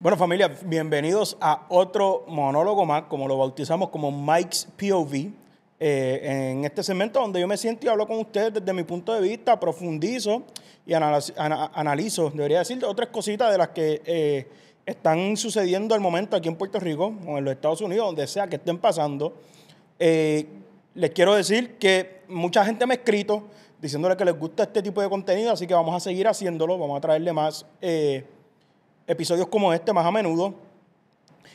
Bueno, familia, bienvenidos a otro monólogo más, como lo bautizamos como Mike's POV. Eh, en este segmento donde yo me siento y hablo con ustedes desde mi punto de vista, profundizo y analizo, debería decir, otras cositas de las que eh, están sucediendo al momento aquí en Puerto Rico o en los Estados Unidos, donde sea que estén pasando. Eh, les quiero decir que mucha gente me ha escrito diciéndole que les gusta este tipo de contenido, así que vamos a seguir haciéndolo, vamos a traerle más episodios como este más a menudo.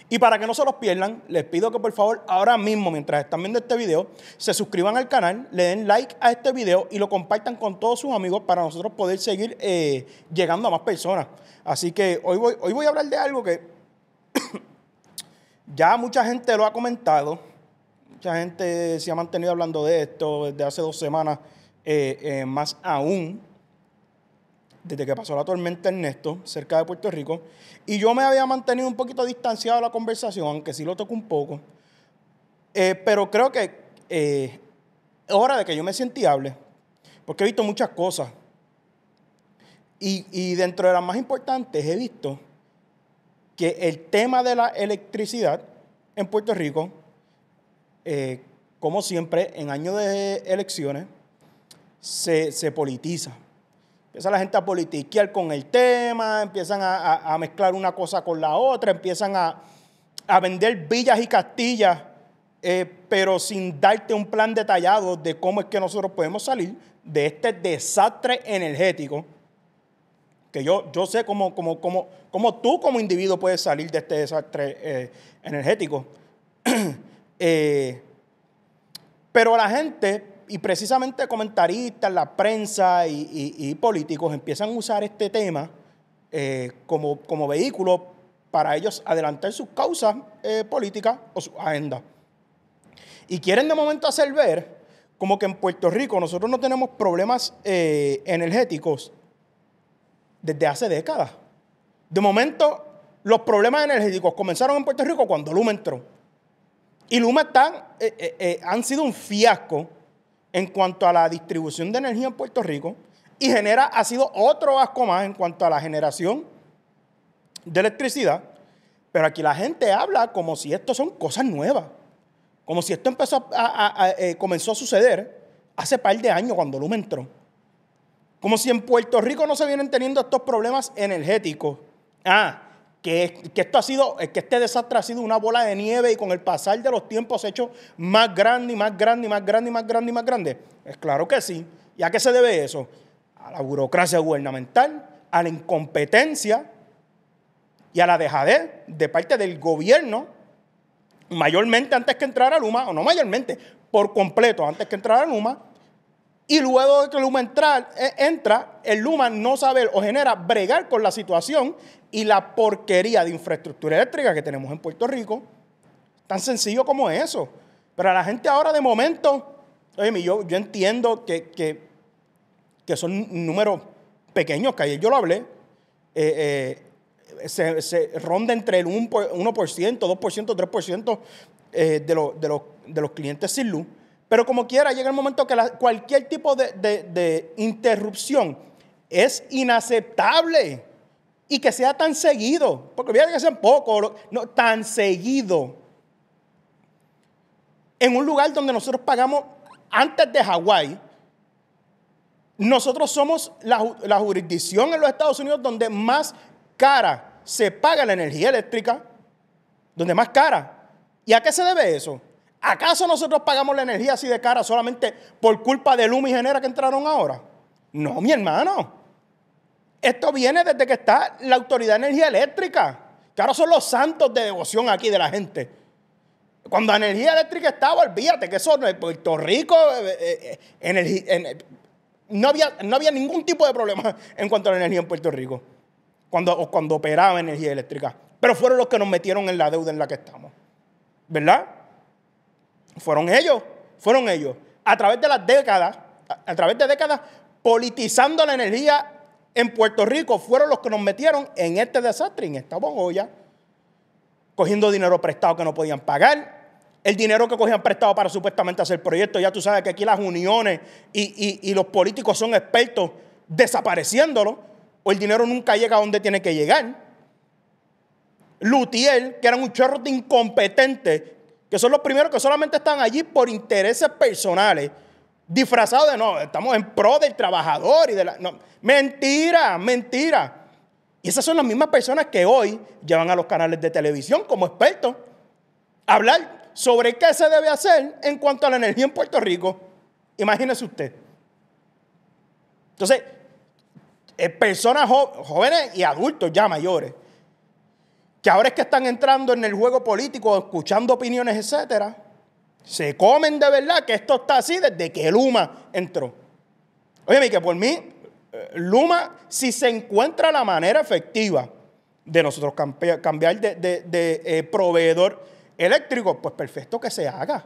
Y para que no se los pierdan, les pido que por favor ahora mismo, mientras están viendo este video, se suscriban al canal, le den like a este video y lo compartan con todos sus amigos para nosotros poder seguir eh, llegando a más personas. Así que hoy voy, hoy voy a hablar de algo que ya mucha gente lo ha comentado, mucha gente se ha mantenido hablando de esto desde hace dos semanas eh, eh, más aún desde que pasó la tormenta Ernesto, cerca de Puerto Rico, y yo me había mantenido un poquito distanciado de la conversación, aunque sí lo tocó un poco, eh, pero creo que eh, es hora de que yo me siente hable, porque he visto muchas cosas, y, dentro de las más importantes he visto que el tema de la electricidad en Puerto Rico, eh, como siempre, en años de elecciones, se, se politiza. Empieza la gente a politiquear con el tema, empiezan a, mezclar una cosa con la otra, empiezan a, vender villas y castillas, eh, pero sin darte un plan detallado de cómo es que nosotros podemos salir de este desastre energético. Que yo, yo sé cómo, cómo, cómo, cómo tú como individuo puedes salir de este desastre eh, energético. Eh, pero la gente y precisamente comentaristas, la prensa y, políticos empiezan a usar este tema eh, como, vehículo para ellos adelantar sus causas eh, políticas o su agenda. Y quieren de momento hacer ver como que en Puerto Rico nosotros no tenemos problemas eh, energéticos desde hace décadas. De momento, los problemas energéticos comenzaron en Puerto Rico cuando Luma entró. Y Luma están, han sido un fiasco en cuanto a la distribución de energía en Puerto Rico y genera, ha sido otro asco más en cuanto a la generación de electricidad. Pero aquí la gente habla como si esto son cosas nuevas, como si esto empezó eh, comenzó a suceder hace par de años cuando Lumen entró. Como si en Puerto Rico no se vienen teniendo estos problemas energéticos. Ah, que, esto ha sido, eh, que este desastre ha sido una bola de nieve y con el pasar de los tiempos se ha hecho más grande y más grande y más grande y más grande y más grande? Es pues claro que sí. ¿Y a qué se debe eso? A la burocracia gubernamental, a la incompetencia y a la dejadez de parte del gobierno, mayormente antes que entrar a Luma, o no mayormente, por completo antes que entrar a Luma, y luego de que el Luma eh, entra, el Luma no sabe o genera bregar con la situación y la porquería de infraestructura eléctrica que tenemos en Puerto Rico. Tan sencillo como eso. Pero a la gente ahora de momento, oye, yo, yo entiendo que, que, son números pequeños, que ayer yo lo hablé, eh, eh, se, ronda entre el 1%, 2%, 3% de, los, de los clientes sin luz. Pero como quiera, llega el momento que cualquier tipo de, interrupción es inaceptable y que sea tan seguido, porque voy que un poco, no, tan seguido. En un lugar donde nosotros pagamos, antes de Hawái, nosotros somos la, la, jurisdicción en los Estados Unidos donde más cara se paga la energía eléctrica, donde más cara. ¿Y a qué se debe eso? ¿Acaso nosotros pagamos la energía así de cara solamente por culpa de Lumi Genera que entraron ahora? No, mi hermano. Esto viene desde que está la Autoridad de Energía Eléctrica, que ahora son los santos de devoción aquí de la gente. Cuando la energía eléctrica estaba, olvídate que eso en Puerto Rico, eh, eh, eh, no, había, ningún tipo de problema en cuanto a la energía en Puerto Rico, cuando, cuando operaba energía eléctrica. Pero fueron los que nos metieron en la deuda en la que estamos. ¿Verdad? Fueron ellos, fueron ellos. A través de las décadas, a, través de décadas, politizando la energía en Puerto Rico, fueron los que nos metieron en este desastre, en esta olla Cogiendo dinero prestado que no podían pagar, el dinero que cogían prestado para supuestamente hacer proyectos. Ya tú sabes que aquí las uniones y, y, los políticos son expertos desapareciéndolo, o el dinero nunca llega a donde tiene que llegar. Lutiel, que era un chorro de incompetentes que son los primeros que solamente están allí por intereses personales, disfrazados de no, estamos en pro del trabajador y de la. Mentira, mentira. Y esas son las mismas personas que hoy llevan a los canales de televisión como expertos a hablar sobre qué se debe hacer en cuanto a la energía en Puerto Rico. Imagínese usted. Entonces, eh, personas jóvenes y adultos ya mayores que ahora es que están entrando en el juego político, escuchando opiniones, etcétera, se comen de verdad que esto está así desde que Luma entró. Oye, que por mí, eh, Luma, si se encuentra la manera efectiva de nosotros cambiar de, eh, proveedor eléctrico, pues perfecto que se haga,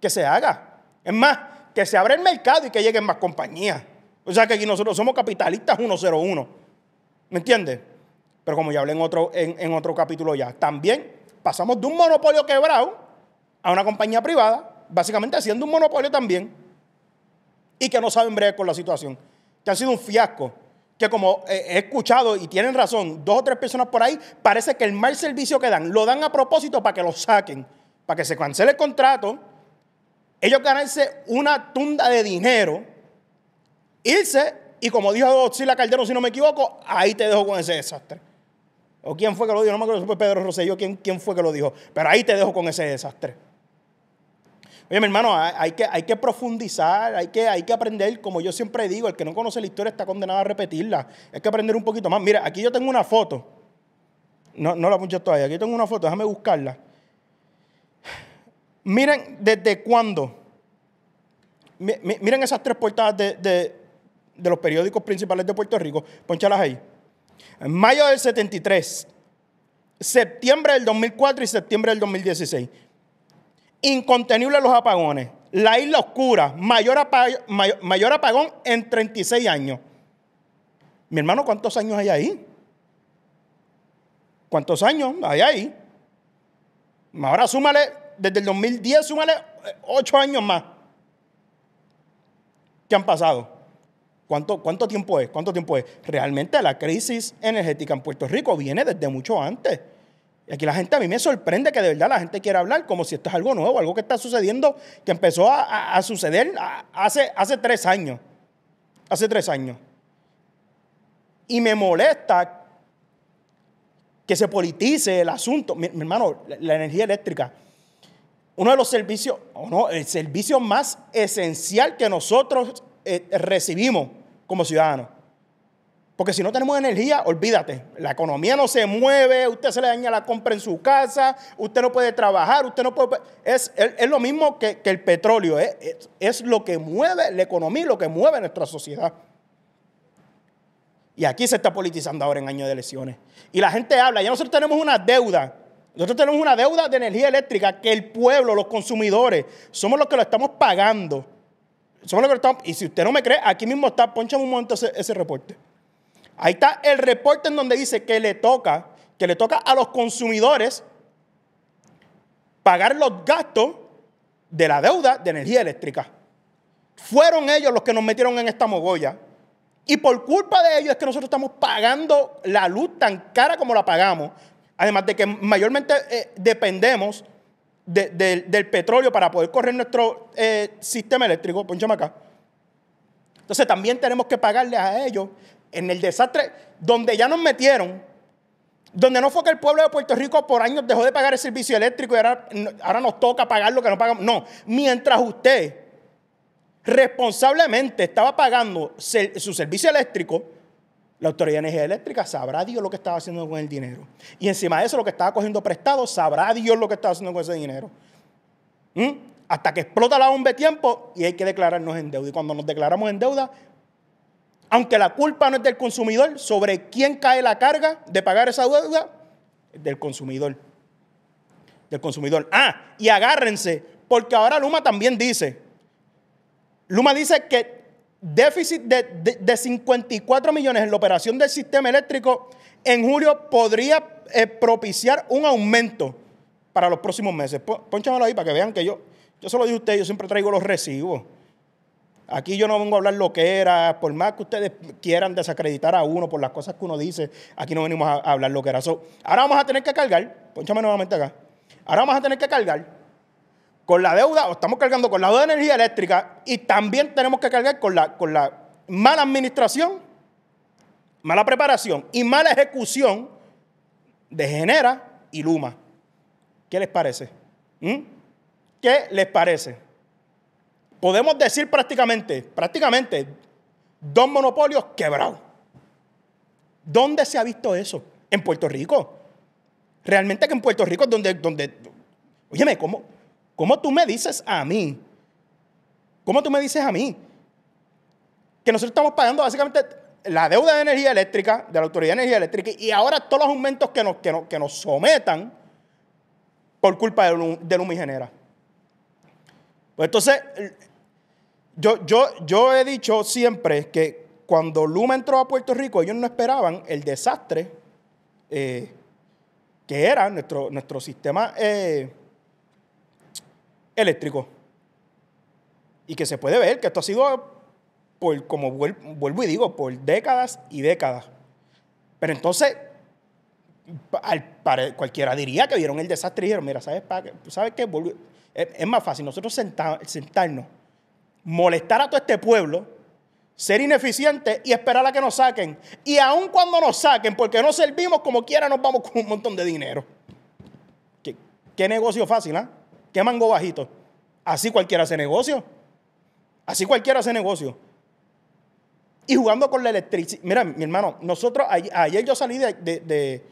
que se haga. Es más, que se abra el mercado y que lleguen más compañías. O sea que aquí nosotros somos capitalistas 101. ¿Me entiendes? Pero como ya hablé en otro, en, otro capítulo ya, también pasamos de un monopolio quebrado a una compañía privada, básicamente haciendo un monopolio también, y que no saben breve con la situación, que ha sido un fiasco, que como eh, he escuchado y tienen razón, dos o tres personas por ahí, parece que el mal servicio que dan lo dan a propósito para que lo saquen, para que se cancele el contrato, ellos ganarse una tunda de dinero, irse, y como dijo Sila Calderón, si no me equivoco, ahí te dejo con ese desastre. ¿O quién fue que lo dijo? No me acuerdo si fue Pedro Rosselló, ¿quién, quién fue que lo dijo? Pero ahí te dejo con ese desastre. Oye, mi hermano, hay que, hay que profundizar, hay que, hay que aprender, como yo siempre digo, el que no conoce la historia está condenado a repetirla. Hay que aprender un poquito más. Mira, aquí yo tengo una foto. No, no la mucho todavía. Aquí tengo una foto, déjame buscarla. Miren desde cuándo. Miren esas tres portadas de, los periódicos principales de Puerto Rico. Ponchalas ahí mayo del 73, septiembre del 2004 y septiembre del 2016. Incontenibles los apagones. La isla oscura, mayor, mayor, apagón en 36 años. Mi hermano, ¿cuántos años hay ahí? ¿Cuántos años hay ahí? Ahora súmale, desde el 2010, súmale 8 años más. ¿Qué han pasado? ¿Cuánto, tiempo es? ¿Cuánto tiempo es? Realmente la crisis energética en Puerto Rico viene desde mucho antes. Y aquí la gente, a mí me sorprende que de verdad la gente quiera hablar como si esto es algo nuevo, algo que está sucediendo, que empezó a, suceder hace, hace tres años. Hace tres años. Y me molesta que se politice el asunto. Mi, hermano, la, energía eléctrica, uno de los servicios, o no, el servicio más esencial que nosotros eh, recibimos como ciudadanos. Porque si no tenemos energía, olvídate, la economía no se mueve, usted se le daña la compra en su casa, usted no puede trabajar, usted no puede... Es, lo mismo que, el petróleo, eh, es, lo que mueve la economía, lo que mueve nuestra sociedad. Y aquí se está politizando ahora en año de elecciones. Y la gente habla, ya nosotros tenemos una deuda, nosotros tenemos una deuda de energía eléctrica que el pueblo, los consumidores, somos los que lo estamos pagando. Y si usted no me cree, aquí mismo está, poncha un momento ese, reporte. Ahí está el reporte en donde dice que le toca, que le toca a los consumidores pagar los gastos de la deuda de energía eléctrica. Fueron ellos los que nos metieron en esta mogolla. Y por culpa de ellos es que nosotros estamos pagando la luz tan cara como la pagamos. Además de que mayormente eh, dependemos del petróleo para poder correr nuestro eh, sistema eléctrico. Ponchame acá. Entonces también tenemos que pagarle a ellos en el desastre donde ya nos metieron, donde no fue que el pueblo de Puerto Rico por años dejó de pagar el servicio eléctrico y ahora, ahora nos toca pagar lo que no pagamos. No, mientras usted responsablemente estaba pagando su servicio eléctrico, la autoridad de energía eléctrica sabrá Dios lo que estaba haciendo con el dinero. Y encima de eso, lo que estaba cogiendo prestado, sabrá Dios lo que estaba haciendo con ese dinero. ¿Mm? Hasta que explota la bomba de tiempo y hay que declararnos en deuda. Y cuando nos declaramos en deuda, aunque la culpa no es del consumidor, sobre quién cae la carga de pagar esa deuda, del consumidor. Del consumidor. Ah, y agárrense, porque ahora Luma también dice, Luma dice que déficit de, 54 millones en la operación del sistema eléctrico en julio podría eh, propiciar un aumento para los próximos meses. Pónchamelo ahí para que vean que yo, yo se lo digo a ustedes, yo siempre traigo los recibos. Aquí yo no vengo a hablar lo que era, por más que ustedes quieran desacreditar a uno por las cosas que uno dice, aquí no venimos a, hablar lo que era. ahora vamos a tener que cargar, pónchame nuevamente acá, ahora vamos a tener que cargar con la deuda, o estamos cargando con la deuda de energía eléctrica y también tenemos que cargar con la, con la mala administración, mala preparación y mala ejecución de Genera y Luma. ¿Qué les parece? ¿Mm? ¿Qué les parece? Podemos decir prácticamente, prácticamente, dos monopolios quebrados. ¿Dónde se ha visto eso? En Puerto Rico. Realmente que en Puerto Rico es donde, donde, óyeme, ¿cómo? ¿Cómo tú me dices a mí? ¿Cómo tú me dices a mí? Que nosotros estamos pagando básicamente la deuda de energía eléctrica, de la Autoridad de Energía Eléctrica, y ahora todos los aumentos que nos, que que nos sometan por culpa de, Lumigenera. Pues entonces, yo, yo, yo he dicho siempre que cuando Luma entró a Puerto Rico, ellos no esperaban el desastre eh, que era nuestro, nuestro sistema. Eh, eléctrico. Y que se puede ver que esto ha sido, por, como vuelvo y digo, por décadas y décadas. Pero entonces, al, cualquiera diría que vieron el desastre y dijeron, mira, ¿sabes, para, ¿sabes qué? Es, más fácil nosotros sentarnos, molestar a todo este pueblo, ser ineficiente y esperar a que nos saquen. Y aun cuando nos saquen, porque no servimos como quiera, nos vamos con un montón de dinero. Qué, qué negocio fácil, ¿ah? ¿Qué mango bajito? Así cualquiera hace negocio. Así cualquiera hace negocio. Y jugando con la electricidad. Mira, mi hermano, nosotros, ayer, yo salí de,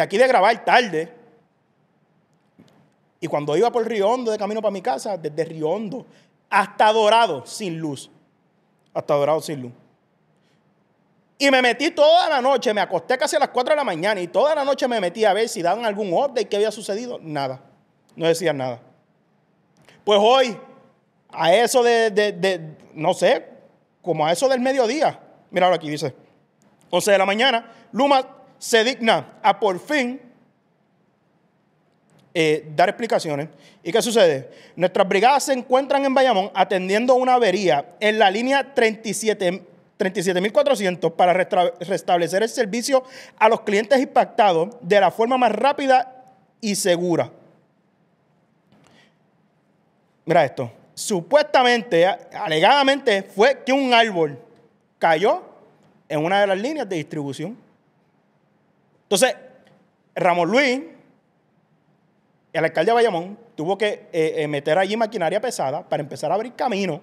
aquí de grabar tarde. Y cuando iba por Hondo, de camino para mi casa, desde Hondo hasta Dorado sin luz. Hasta Dorado sin luz. Y me metí toda la noche, me acosté casi a las 4 de la mañana y toda la noche me metí a ver si daban algún update, qué había sucedido. Nada no decían nada. Pues hoy, a eso de, no sé, como a eso del mediodía, míralo aquí, dice, 11 de la mañana, Luma se digna a por fin eh, dar explicaciones. ¿Y qué sucede? Nuestras brigadas se encuentran en Bayamón atendiendo una avería en la línea 37.400 para restablecer el servicio a los clientes impactados de la forma más rápida y segura mira esto, supuestamente, alegadamente, fue que un árbol cayó en una de las líneas de distribución. Entonces, Ramón Luis, el alcalde de Bayamón, tuvo que eh, eh, meter allí maquinaria pesada para empezar a abrir camino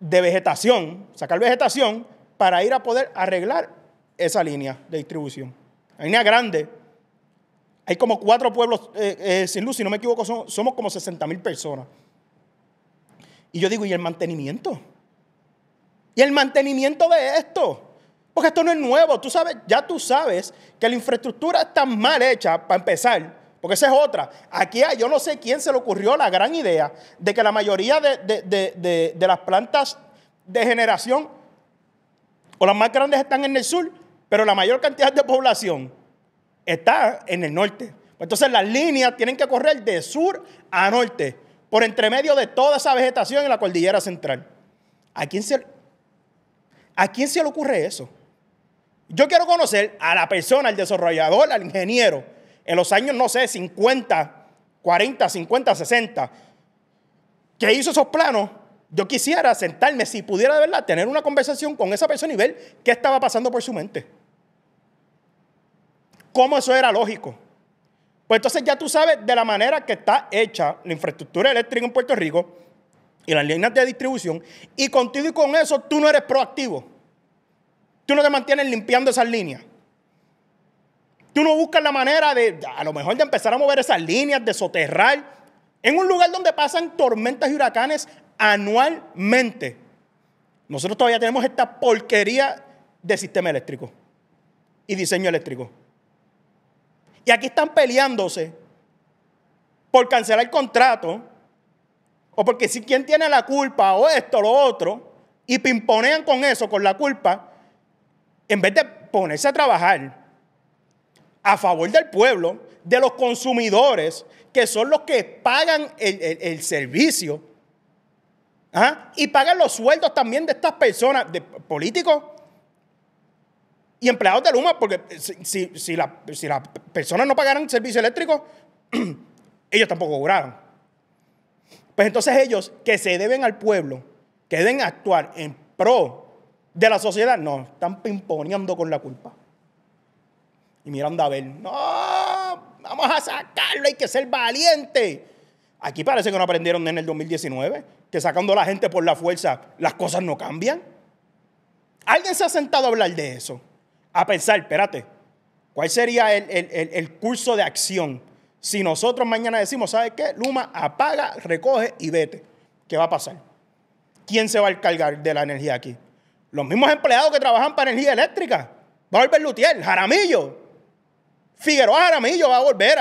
de vegetación, sacar vegetación para ir a poder arreglar esa línea de distribución. La línea grande hay como cuatro pueblos eh, eh, sin luz, si no me equivoco, somos como 60 mil personas. Y yo digo, ¿y el mantenimiento? ¿Y el mantenimiento de esto? Porque esto no es nuevo. Tú sabes, ya tú sabes que la infraestructura está mal hecha para empezar. Porque esa es otra. Aquí yo no sé quién se le ocurrió la gran idea de que la mayoría de las plantas de generación o las más grandes están en el sur, pero la mayor cantidad de población está en el norte. Entonces las líneas tienen que correr de sur a norte, por medio de toda esa vegetación en la cordillera central. ¿A quién se, a quién se le ocurre eso? Yo quiero conocer a la persona, al desarrollador, al ingeniero, en los años, no sé, 50, 40, 50, 60, que hizo esos planos. Yo quisiera sentarme, si pudiera de verdad, tener una conversación con esa persona y ver qué estaba pasando por su mente. ¿Cómo eso era lógico? Pues entonces ya tú sabes de la manera que está hecha la infraestructura eléctrica en Puerto Rico y las líneas de distribución, y contigo y con eso tú no eres proactivo. Tú no te mantienes limpiando esas líneas. Tú no buscas la manera de, a lo mejor, de empezar a mover esas líneas, de soterrar, en un lugar donde pasan tormentas y huracanes anualmente. Nosotros todavía tenemos esta porquería de sistema eléctrico y diseño eléctrico. Y aquí están peleándose por cancelar el contrato, o porque si quién tiene la culpa, o esto, o lo otro, y pimponean con eso, con la culpa, en vez de ponerse a trabajar a favor del pueblo, de los consumidores, que son los que pagan el, servicio, ¿ah? y pagan los sueldos también de estas personas, de políticos, y empleados de Luma, porque si, si, si las personas no pagaran servicio eléctrico, ellos tampoco cobraron. Pues entonces ellos que se deben al pueblo, que deben actuar en pro de la sociedad, no, están pimponeando con la culpa. Y mirando a ver, no, vamos a sacarlo, hay que ser valiente. Aquí parece que no aprendieron en el 2019, que sacando a la gente por la fuerza, las cosas no cambian. ¿Alguien se ha sentado a hablar de eso? a pensar, espérate, ¿cuál sería el, el, curso de acción? Si nosotros mañana decimos, ¿sabes qué? Luma, apaga, recoge y vete. ¿Qué va a pasar? ¿Quién se va a encargar de la energía aquí? Los mismos empleados que trabajan para energía eléctrica. Va a volver Lutier, Jaramillo. Figueroa Jaramillo va a volver.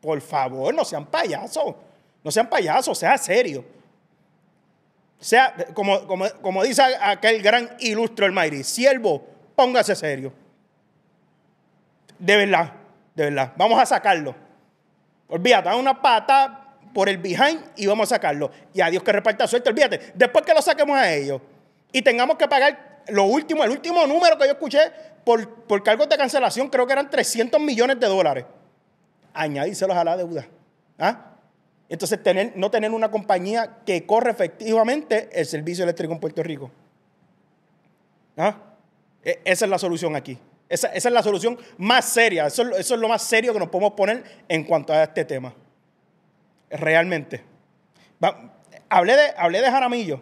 Por favor, no sean payasos. No sean payasos, sea serio. Sea, como, como, dice aquel gran ilustre el Mayri, siervo Póngase serio. De verdad, de verdad. Vamos a sacarlo. Olvídate, da una pata por el behind y vamos a sacarlo. Y a Dios que reparta suerte, olvídate. Después que lo saquemos a ellos y tengamos que pagar lo último, el último número que yo escuché por, por cargos de cancelación, creo que eran 300 millones de dólares. Añadírselos a la deuda. ¿Ah? Entonces, tener, no tener una compañía que corre efectivamente el servicio eléctrico en Puerto Rico. ¿Ah? E, esa es la solución aquí. Esa, es la solución más seria. Eso, es lo más serio que nos podemos poner en cuanto a este tema. Realmente. hablé, de, hablé de Jaramillo.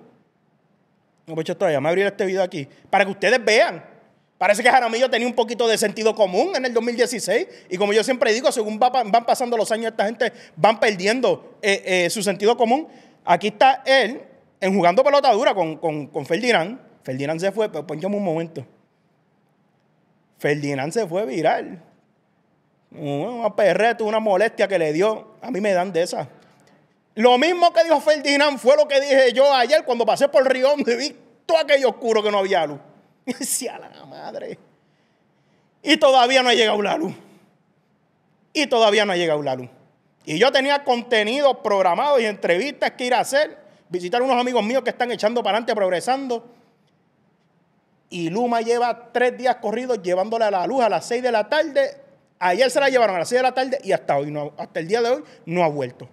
No, pues todavía, me abrir este video aquí. Para que ustedes vean. Parece que Jaramillo tenía un poquito de sentido común en el 2016. Y como yo siempre digo, según van pasando los años, esta gente van perdiendo eh, eh, su sentido común. Aquí está él en jugando pelota dura con, con, con Ferdinand. Ferdinand se fue, pero pues, ponchame un momento. Ferdinand se fue viral. Una perreta, una molestia que le dio. A mí me dan de esas. Lo mismo que dijo Ferdinand fue lo que dije yo ayer cuando pasé por Río donde vi todo aquello oscuro que no había luz. Y la madre. Y todavía no ha llegado la luz. Y todavía no ha llegado la luz. Y yo tenía contenido programado y entrevistas que ir a hacer, visitar unos amigos míos que están echando para adelante, progresando. Y Luma lleva tres días corridos llevándole a la luz a las seis de la tarde. Ayer se la llevaron a las seis de la tarde y hasta hoy, hasta el día de hoy, no ha vuelto.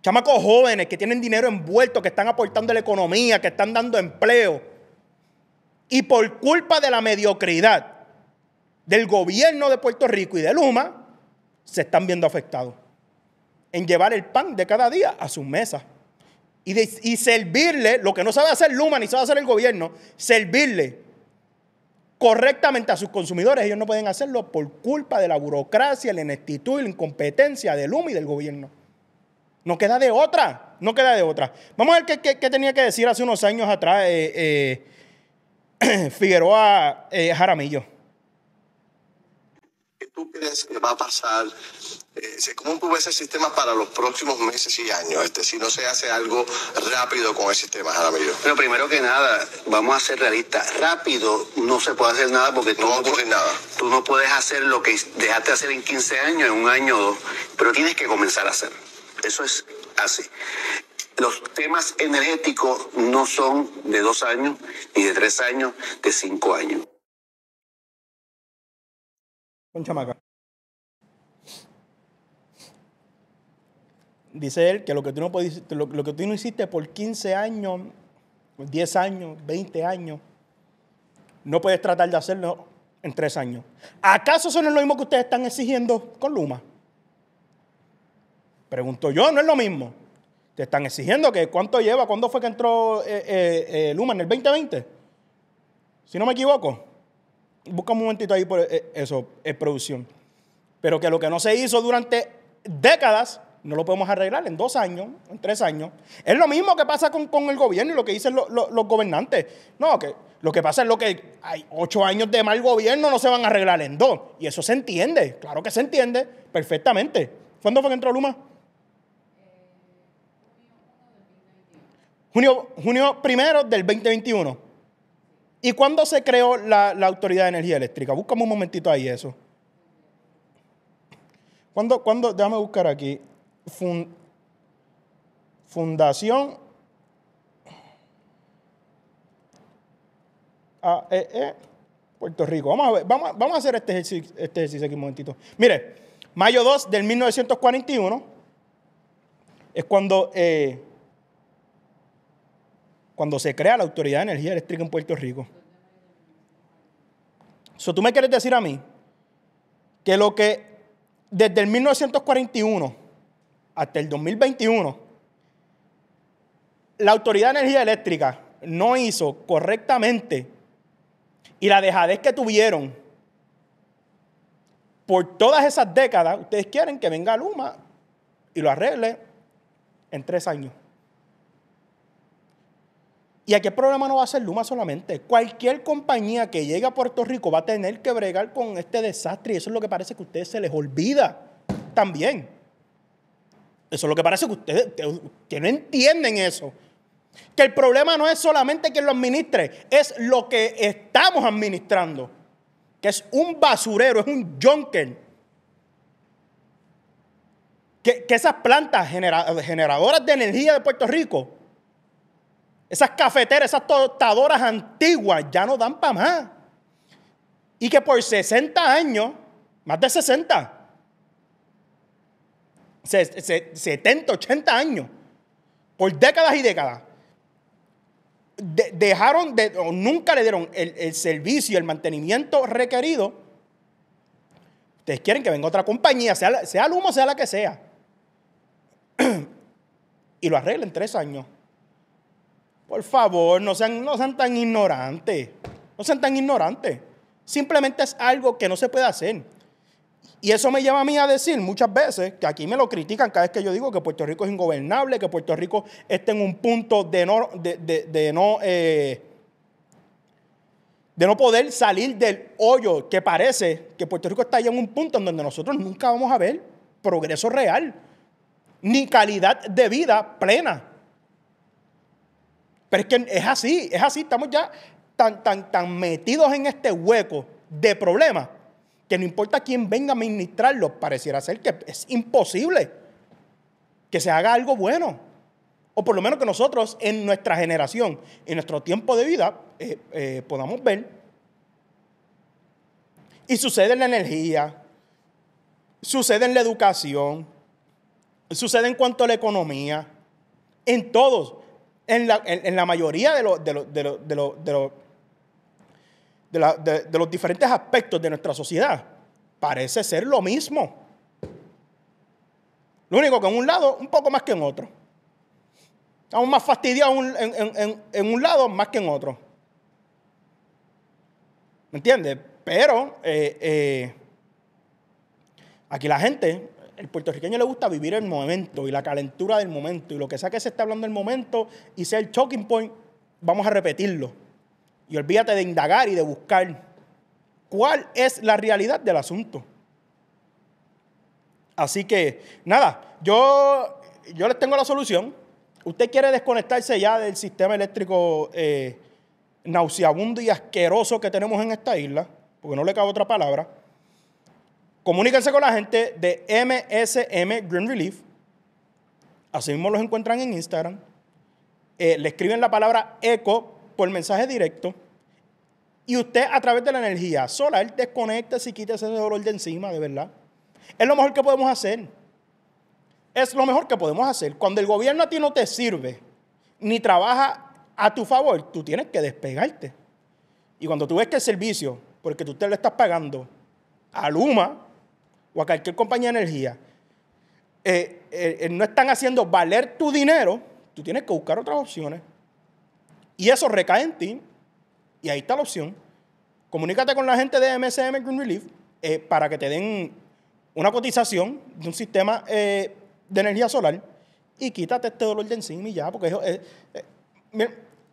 Chamacos jóvenes que tienen dinero envuelto, que están aportando la economía, que están dando empleo. Y por culpa de la mediocridad del gobierno de Puerto Rico y de Luma, se están viendo afectados en llevar el pan de cada día a sus mesas y, servirle, lo que no sabe hacer Luma ni sabe hacer el gobierno, servirle correctamente a sus consumidores, ellos no pueden hacerlo por culpa de la burocracia, la ineptitud y la incompetencia de Luma y del gobierno. No queda de otra, no queda de otra. Vamos a ver qué, tenía que decir hace unos años atrás eh, eh, Figueroa eh, Jaramillo tú crees que va a pasar? Eh, ¿Cómo tú ves el sistema para los próximos meses y años? Este, si no se hace algo rápido con el sistema, Jaramillo. Pero primero que nada, vamos a ser realistas. Rápido no se puede hacer nada porque no, va nada. tú no puedes hacer lo que dejaste hacer en 15 años, en un año o dos, pero tienes que comenzar a hacer. Eso es así los temas energéticos no son de dos años, ni de tres años, de cinco años con chamaca. Dice él que lo que tú no, lo, que tú no hiciste por 15 años, 10 años, 20 años, no puedes tratar de hacerlo en 3 años. ¿Acaso eso no es lo mismo que ustedes están exigiendo con Luma? Pregunto yo, no es lo mismo. Te están exigiendo que cuánto lleva, cuándo fue que entró eh, eh, eh, Luma en el 2020, si no me equivoco busca un momentito ahí por eh, eso, es producción. Pero que lo que no se hizo durante décadas, no lo podemos arreglar en dos años, en tres años. Es lo mismo que pasa con, el gobierno y lo que dicen los gobernantes. No, que lo que pasa es lo que hay ocho años de mal gobierno no se van a arreglar en dos. Y eso se entiende, claro que se entiende perfectamente. ¿Cuándo fue que entró Luma? Junio, junio primero del 2021. ¿Y cuándo se creó la, Autoridad de Energía Eléctrica? Búscame un momentito ahí eso. ¿Cuándo, cuándo déjame buscar aquí? fundación e e, Puerto Rico. Vamos a hacer este, este ejercicio, este aquí un momentito. Mire, mayo 2 del 1941 es cuando eh, cuando se crea la Autoridad de Energía Eléctrica en Puerto Rico. Eso ¿Tú me quieres decir a mí que lo que desde el 1941 hasta el 2021 la Autoridad de Energía Eléctrica no hizo correctamente y la dejadez que tuvieron por todas esas décadas, ustedes quieren que venga Luma y lo arregle en tres años. Y a qué problema no va a ser Luma solamente. Cualquier compañía que llegue a Puerto Rico va a tener que bregar con este desastre y eso es lo que parece que a ustedes se les olvida también. Eso es lo que parece que ustedes que no entienden eso. Que el problema no es solamente quien lo administre, es lo que estamos administrando. Que es un basurero, es un junker. Que, esas plantas generadoras de energía de Puerto Rico esas cafeteras, esas tostadoras antiguas ya no dan para más. Y que por 60 años, más de 60, 70, 80 años, por décadas y décadas, dejaron o nunca le dieron el, servicio, el mantenimiento requerido. Ustedes quieren que venga otra compañía, sea, sea el humo, sea la que sea, y lo arreglen tres años. Por favor, no sean, no sean tan ignorantes. No sean tan ignorantes. Simplemente es algo que no se puede hacer. Y eso me lleva a mí a decir muchas veces, que aquí me lo critican cada vez que yo digo que Puerto Rico es ingobernable, que Puerto Rico está en un punto de no, de, no, eh, de no poder salir del hoyo, que parece que Puerto Rico está ahí en un punto en donde nosotros nunca vamos a ver progreso real, ni calidad de vida plena. Pero es que es así, es así, estamos ya tan, tan, tan metidos en este hueco de problemas que no importa quién venga a ministrarlo, pareciera ser que es imposible que se haga algo bueno. O por lo menos que nosotros en nuestra generación, en nuestro tiempo de vida, eh, eh, podamos ver. Y sucede en la energía, sucede en la educación, sucede en cuanto a la economía, en todos en la, mayoría de los, diferentes aspectos de nuestra sociedad, parece ser lo mismo. Lo único que en un lado, un poco más que en otro. Estamos más fastidiados en, un lado más que en otro. ¿Me entiendes? Pero eh, eh, aquí la gente el puertorriqueño le gusta vivir el momento y la calentura del momento y lo que sea que se esté hablando del momento y sea el choking point, vamos a repetirlo. Y olvídate de indagar y de buscar cuál es la realidad del asunto. Así que, nada, yo, yo les tengo la solución. Usted quiere desconectarse ya del sistema eléctrico eh, nauseabundo y asqueroso que tenemos en esta isla, porque no le cabe otra palabra. Comuníquense con la gente de MSM Green Relief. Asimismo los encuentran en Instagram. Eh, le escriben la palabra eco por mensaje directo. Y usted a través de la energía solar desconecta y quita ese dolor de encima, de verdad. Es lo mejor que podemos hacer. Es lo mejor que podemos hacer. Cuando el gobierno a ti no te sirve, ni trabaja a tu favor, tú tienes que despegarte. Y cuando tú ves que el servicio, porque tú te lo estás pagando a Luma, o a cualquier compañía de energía, eh, eh, eh, no están haciendo valer tu dinero, tú tienes que buscar otras opciones. Y eso recae en ti. Y ahí está la opción. Comunícate con la gente de MSM Green Relief para que te den una cotización de un sistema de energía solar y quítate este dolor de encima y ya, porque es,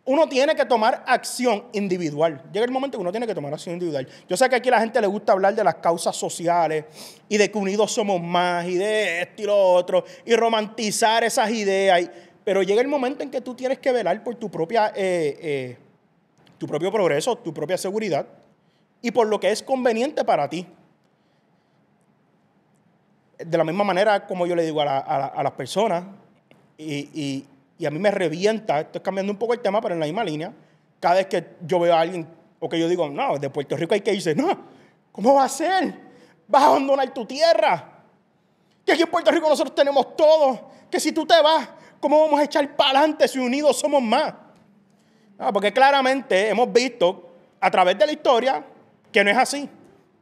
uno tiene que tomar acción individual. Llega el momento que uno tiene que tomar acción individual. Yo sé que aquí a la gente le gusta hablar de las causas sociales y de que unidos somos más y de esto y lo otro y romantizar esas ideas. pero llega el momento en que tú tienes que velar por tu propia, eh, eh, tu propio progreso, tu propia seguridad y por lo que es conveniente para ti. De la misma manera como yo le digo a, las personas y y a mí me revienta, estoy cambiando un poco el tema, pero en la misma línea, cada vez que yo veo a alguien o que yo digo, no, de Puerto Rico hay que irse, no, ¿cómo va a ser? Vas a abandonar tu tierra. Que aquí en Puerto Rico nosotros tenemos todo. Que si tú te vas, ¿cómo vamos a echar para adelante si unidos somos más? porque claramente hemos visto a través de la historia que no es así.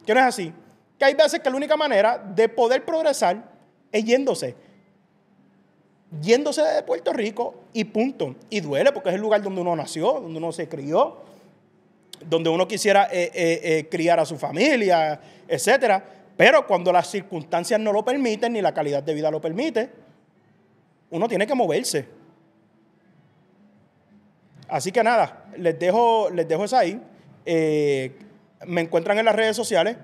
Que no es así. Que hay veces que la única manera de poder progresar es yéndose yéndose de Puerto Rico y punto. Y duele porque es el lugar donde uno nació, donde uno se crió, donde uno quisiera eh, eh, eh, criar a su familia, etc. Pero cuando las circunstancias no lo permiten ni la calidad de vida lo permite, uno tiene que moverse. Así que nada, les dejo, les dejo esa ahí. me encuentran en las redes sociales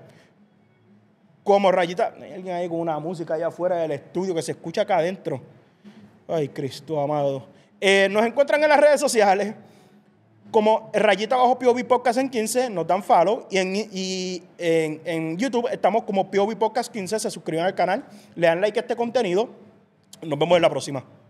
como rayita. Hay alguien ahí con una música allá afuera del estudio que se escucha acá adentro. Ay, Cristo amado. Eh, nos encuentran en las redes sociales como rayita abajo POV Podcast en 15, nos dan follow y en, YouTube estamos como POV Podcast 15, se suscriban al canal, le dan like a este contenido. Nos vemos en la próxima.